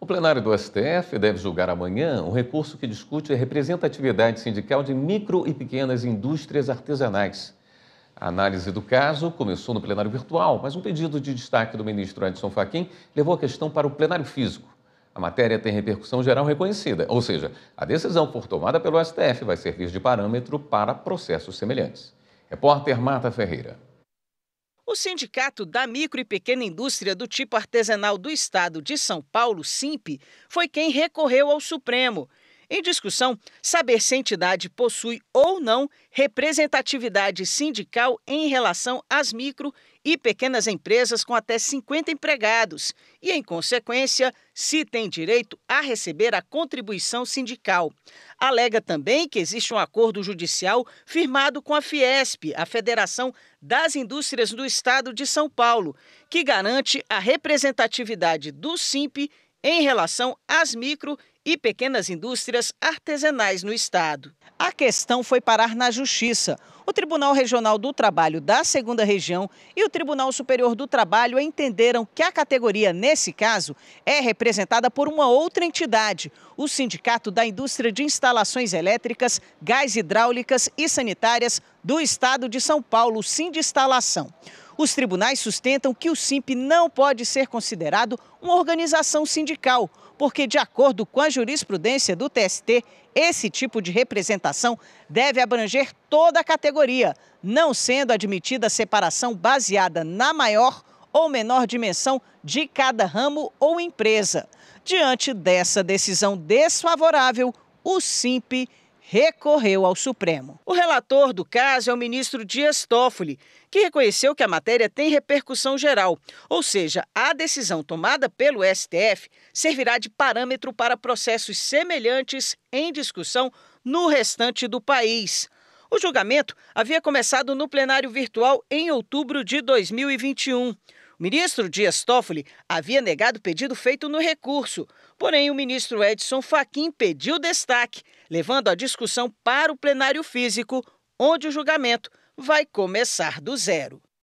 O plenário do STF deve julgar amanhã um recurso que discute a representatividade sindical de micro e pequenas indústrias artesanais. A análise do caso começou no plenário virtual, mas um pedido de destaque do ministro Edson Fachin levou a questão para o plenário físico. A matéria tem repercussão geral reconhecida, ou seja, a decisão por tomada pelo STF vai servir de parâmetro para processos semelhantes. Repórter Marta Ferreira. O Sindicato da Micro e Pequena Indústria do Tipo Artesanal do Estado de São Paulo, SIMP, foi quem recorreu ao Supremo em discussão, saber se a entidade possui ou não representatividade sindical em relação às micro e pequenas empresas com até 50 empregados e, em consequência, se tem direito a receber a contribuição sindical. Alega também que existe um acordo judicial firmado com a Fiesp, a Federação das Indústrias do Estado de São Paulo, que garante a representatividade do SIMP em relação às micro e pequenas indústrias artesanais no estado. A questão foi parar na Justiça. O Tribunal Regional do Trabalho da Segunda Região e o Tribunal Superior do Trabalho entenderam que a categoria, nesse caso, é representada por uma outra entidade, o Sindicato da Indústria de Instalações Elétricas, Gás Hidráulicas e Sanitárias do Estado de São Paulo, Sindinstalação. Instalação. Os tribunais sustentam que o SIMP não pode ser considerado uma organização sindical, porque, de acordo com a jurisprudência do TST, esse tipo de representação deve abranger toda a categoria, não sendo admitida separação baseada na maior ou menor dimensão de cada ramo ou empresa. Diante dessa decisão desfavorável, o SIMP recorreu ao Supremo. O relator do caso é o ministro Dias Toffoli, que reconheceu que a matéria tem repercussão geral, ou seja, a decisão tomada pelo STF servirá de parâmetro para processos semelhantes em discussão no restante do país. O julgamento havia começado no plenário virtual em outubro de 2021. O ministro Dias Toffoli havia negado o pedido feito no recurso, porém o ministro Edson Fachin pediu destaque, levando a discussão para o plenário físico, onde o julgamento vai começar do zero.